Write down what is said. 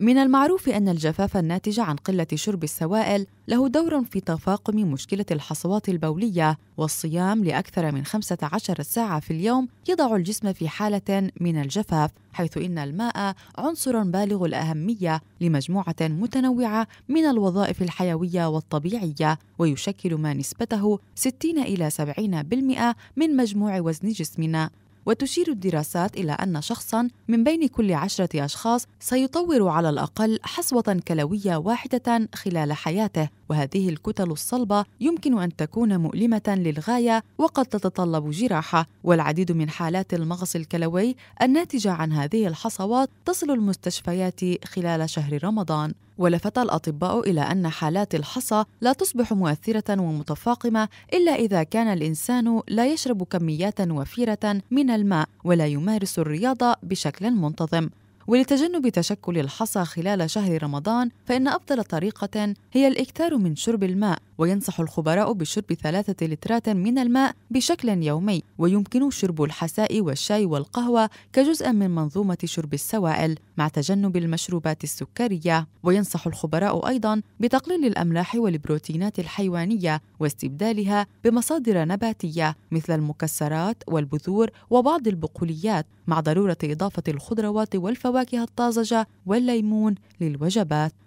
من المعروف أن الجفاف الناتج عن قلة شرب السوائل له دور في تفاقم مشكلة الحصوات البولية، والصيام لأكثر من 15 ساعة في اليوم يضع الجسم في حالة من الجفاف، حيث إن الماء عنصر بالغ الأهمية لمجموعة متنوعة من الوظائف الحيوية والطبيعية، ويشكل ما نسبته 60 إلى 70% من مجموع وزن جسمنا، وتشير الدراسات إلى أن شخصاً من بين كل عشرة أشخاص سيطور على الأقل حصوة كلوية واحدة خلال حياته وهذه الكتل الصلبة يمكن أن تكون مؤلمة للغاية وقد تتطلب جراحة والعديد من حالات المغص الكلوي الناتجة عن هذه الحصوات تصل المستشفيات خلال شهر رمضان ولفت الأطباء إلى أن حالات الحصى لا تصبح مؤثرة ومتفاقمة إلا إذا كان الإنسان لا يشرب كميات وفيرة من الماء ولا يمارس الرياضة بشكل منتظم ولتجنب تشكل الحصى خلال شهر رمضان فإن أفضل طريقة هي الإكثار من شرب الماء وينصح الخبراء بشرب ثلاثة لترات من الماء بشكل يومي ويمكن شرب الحساء والشاي والقهوة كجزء من منظومة شرب السوائل مع تجنب المشروبات السكرية وينصح الخبراء أيضا بتقليل الأملاح والبروتينات الحيوانية واستبدالها بمصادر نباتية مثل المكسرات والبذور وبعض البقوليات مع ضرورة إضافة الخضروات والفواكه الفواكه الطازجة والليمون للوجبات